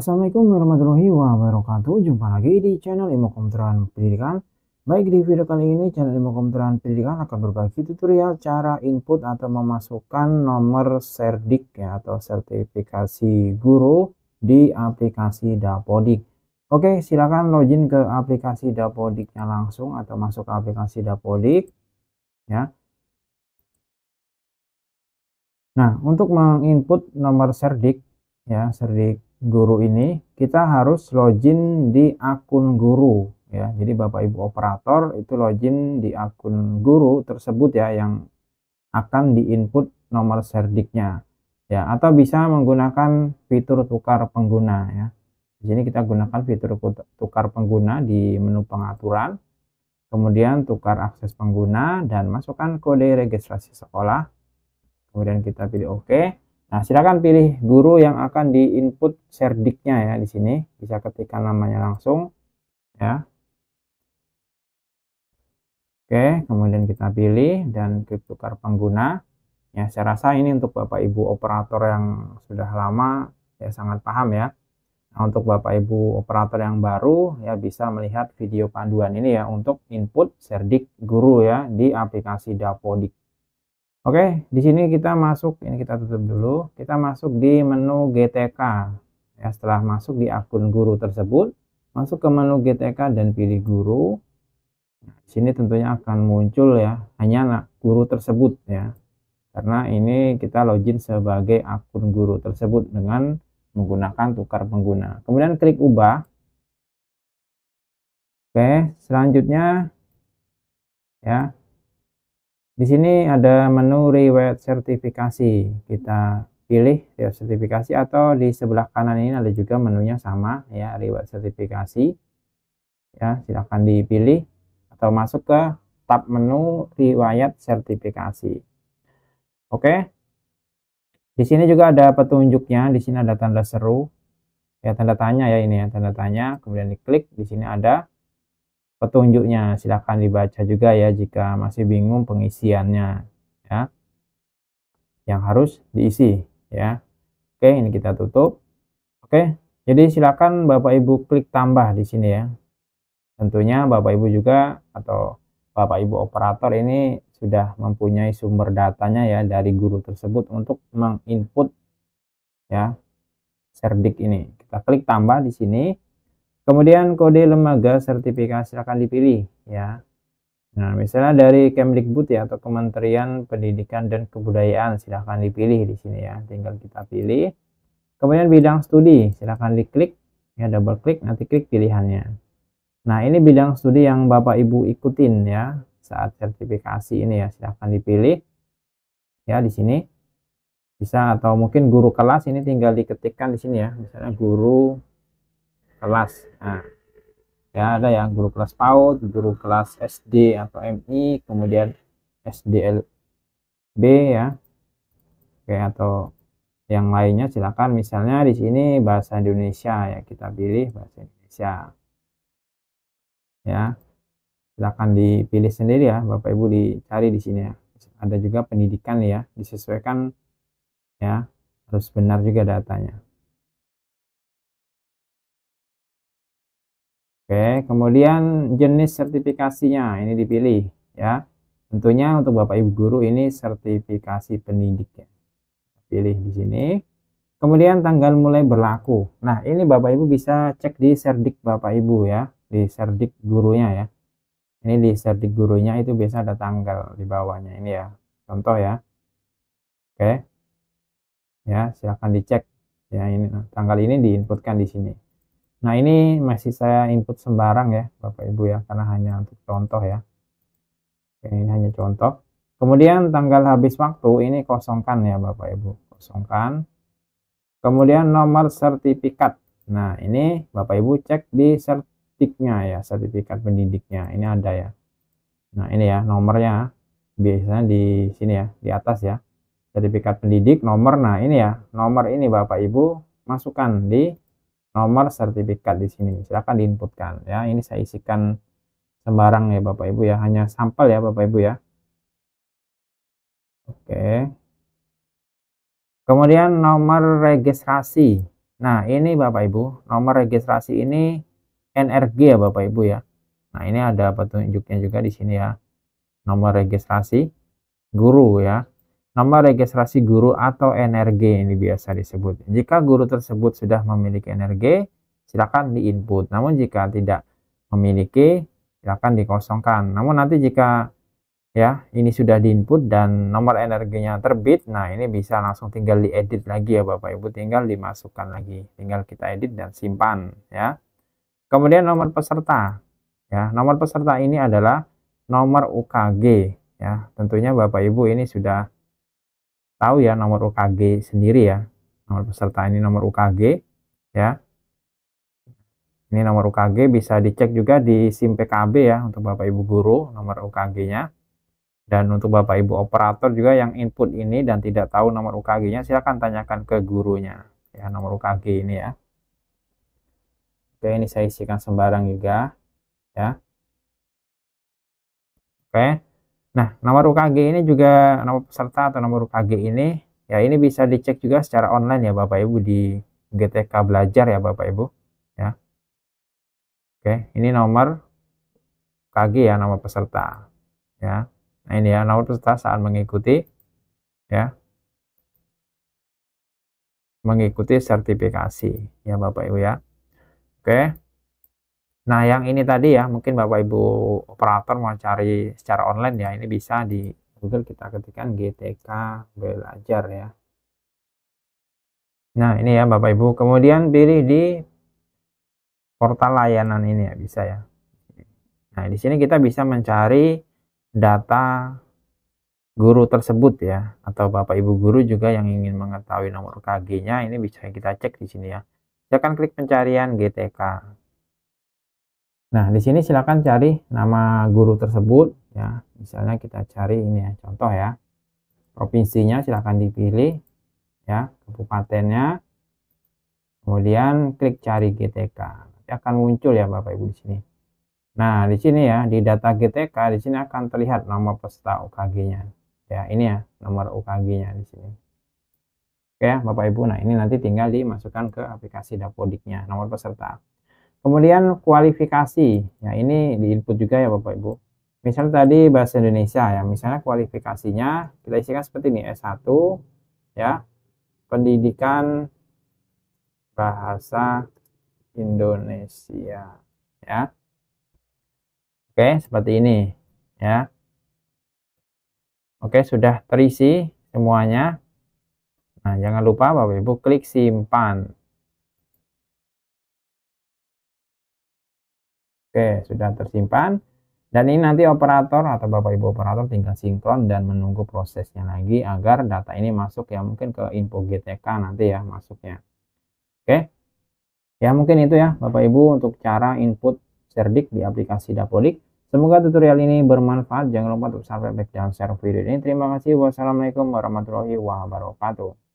Assalamualaikum warahmatullahi wabarakatuh. Jumpa lagi di channel Imo Komputeran Pendidikan. Baik di video kali ini channel Imo Komputeran Pendidikan akan berbagi tutorial cara input atau memasukkan nomor serdik ya atau sertifikasi guru di aplikasi Dapodik. Oke, silakan login ke aplikasi Dapodiknya langsung atau masuk ke aplikasi Dapodik ya. Nah, untuk menginput nomor serdik ya, serdik guru ini kita harus login di akun guru ya jadi bapak ibu operator itu login di akun guru tersebut ya yang akan di input nomor serdiknya ya atau bisa menggunakan fitur tukar pengguna ya di sini kita gunakan fitur tukar pengguna di menu pengaturan kemudian tukar akses pengguna dan masukkan kode registrasi sekolah kemudian kita pilih oke OK. Nah, silakan pilih guru yang akan di input serdiknya ya di sini. Bisa ketikkan namanya langsung ya. Oke, kemudian kita pilih dan klik tukar pengguna. Ya, saya rasa ini untuk Bapak Ibu operator yang sudah lama ya sangat paham ya. Nah, untuk Bapak Ibu operator yang baru ya bisa melihat video panduan ini ya untuk input serdik guru ya di aplikasi Dapodik. Oke, di sini kita masuk, ini kita tutup dulu. Kita masuk di menu GTK. Ya, setelah masuk di akun guru tersebut, masuk ke menu GTK dan pilih guru. Nah, di sini tentunya akan muncul ya, hanya anak guru tersebut ya. Karena ini kita login sebagai akun guru tersebut dengan menggunakan tukar pengguna. Kemudian klik ubah. Oke, selanjutnya ya, di sini ada menu riwayat sertifikasi. Kita pilih riwayat sertifikasi atau di sebelah kanan ini ada juga menunya sama ya riwayat sertifikasi. Ya, silakan dipilih atau masuk ke tab menu riwayat sertifikasi. Oke. Di sini juga ada petunjuknya, di sini ada tanda seru. Ya, tanda tanya ya ini ya, tanda tanya, kemudian diklik, di sini ada petunjuknya. Silahkan dibaca juga ya jika masih bingung pengisiannya ya. Yang harus diisi ya. Oke, ini kita tutup. Oke, jadi silakan Bapak Ibu klik tambah di sini ya. Tentunya Bapak Ibu juga atau Bapak Ibu operator ini sudah mempunyai sumber datanya ya dari guru tersebut untuk menginput ya serdik ini. Kita klik tambah di sini. Kemudian kode lembaga sertifikasi akan dipilih ya. Nah, misalnya dari Kemdikbud ya atau Kementerian Pendidikan dan Kebudayaan silahkan dipilih di sini ya. Tinggal kita pilih. Kemudian bidang studi silahkan diklik ya double klik nanti klik pilihannya. Nah, ini bidang studi yang Bapak Ibu ikutin ya saat sertifikasi ini ya silahkan dipilih ya di sini bisa atau mungkin guru kelas ini tinggal diketikkan di sini ya misalnya guru kelas nah, ya ada yang guru kelas PAUD guru kelas SD atau MI kemudian SDLB ya oke atau yang lainnya silakan misalnya di sini bahasa Indonesia ya kita pilih bahasa Indonesia ya silakan dipilih sendiri ya Bapak Ibu dicari di sini ya ada juga pendidikan ya disesuaikan ya harus benar juga datanya Oke, kemudian jenis sertifikasinya ini dipilih ya. Tentunya untuk Bapak Ibu guru ini sertifikasi pendidik ya. Pilih di sini. Kemudian tanggal mulai berlaku. Nah, ini Bapak Ibu bisa cek di Serdik Bapak Ibu ya, di Serdik gurunya ya. Ini di Serdik gurunya itu biasa ada tanggal di bawahnya ini ya. Contoh ya. Oke. Ya, silakan dicek ya ini tanggal ini diinputkan di sini. Nah ini masih saya input sembarang ya Bapak Ibu ya karena hanya untuk contoh ya. Oke, ini hanya contoh. Kemudian tanggal habis waktu ini kosongkan ya Bapak Ibu, kosongkan. Kemudian nomor sertifikat. Nah ini Bapak Ibu cek di sertiknya ya, sertifikat pendidiknya. Ini ada ya. Nah ini ya nomornya biasanya di sini ya di atas ya sertifikat pendidik nomor nah ini ya nomor ini Bapak Ibu masukkan di nomor sertifikat di sini. Silahkan diinputkan ya. Ini saya isikan sembarang ya Bapak Ibu ya. Hanya sampel ya Bapak Ibu ya. Oke. Kemudian nomor registrasi. Nah ini Bapak Ibu. Nomor registrasi ini NRG ya Bapak Ibu ya. Nah ini ada petunjuknya juga di sini ya. Nomor registrasi guru ya. Nomor registrasi guru atau NRG ini biasa disebut. Jika guru tersebut sudah memiliki NRG, silakan diinput. Namun jika tidak memiliki, silakan dikosongkan. Namun nanti jika ya ini sudah diinput dan nomor energinya terbit, nah ini bisa langsung tinggal diedit lagi ya Bapak Ibu, tinggal dimasukkan lagi, tinggal kita edit dan simpan ya. Kemudian nomor peserta. Ya, nomor peserta ini adalah nomor UKG ya. Tentunya Bapak Ibu ini sudah tahu ya nomor UKG sendiri ya. Nomor peserta ini nomor UKG ya. Ini nomor UKG bisa dicek juga di SIM PKB ya untuk Bapak Ibu guru nomor UKG-nya. Dan untuk Bapak Ibu operator juga yang input ini dan tidak tahu nomor UKG-nya silakan tanyakan ke gurunya ya nomor UKG ini ya. Oke, ini saya isikan sembarang juga ya. Oke. Nah, nomor UKG ini juga nomor peserta atau nomor UKG ini ya ini bisa dicek juga secara online ya Bapak Ibu di GTK Belajar ya Bapak Ibu ya. Oke, ini nomor UKG ya nomor peserta ya. Nah, ini ya nomor peserta saat mengikuti ya. Mengikuti sertifikasi ya Bapak Ibu ya. Oke. Nah, yang ini tadi ya, mungkin Bapak Ibu operator mau cari secara online ya, ini bisa di Google kita ketikkan GTK belajar ya. Nah, ini ya Bapak Ibu, kemudian pilih di portal layanan ini ya, bisa ya. Nah, di sini kita bisa mencari data guru tersebut ya atau Bapak Ibu guru juga yang ingin mengetahui nomor KG-nya ini bisa kita cek di sini ya. Saya akan klik pencarian GTK. Nah, di sini silakan cari nama guru tersebut ya. Misalnya kita cari ini ya, contoh ya. Provinsinya silakan dipilih ya, kabupatennya. Kemudian klik cari GTK. Nanti akan muncul ya Bapak Ibu di sini. Nah, di sini ya, di data GTK di sini akan terlihat nama peserta UKG-nya. Ya, ini ya nomor UKG-nya di sini. Oke, ya, Bapak Ibu. Nah, ini nanti tinggal dimasukkan ke aplikasi Dapodik-nya, nomor peserta. Kemudian kualifikasi, ya ini di input juga ya Bapak Ibu. Misal tadi bahasa Indonesia ya, misalnya kualifikasinya kita isikan seperti ini S1 ya. Pendidikan bahasa Indonesia ya. Oke, seperti ini ya. Oke, sudah terisi semuanya. Nah, jangan lupa Bapak Ibu klik simpan. Oke, sudah tersimpan. Dan ini nanti operator atau Bapak Ibu operator tinggal sinkron dan menunggu prosesnya lagi agar data ini masuk ya mungkin ke info GTK nanti ya masuknya. Oke. Ya mungkin itu ya Bapak Ibu untuk cara input serdik di aplikasi Dapodik. Semoga tutorial ini bermanfaat. Jangan lupa untuk subscribe dan share video ini. Terima kasih. Wassalamualaikum warahmatullahi wabarakatuh.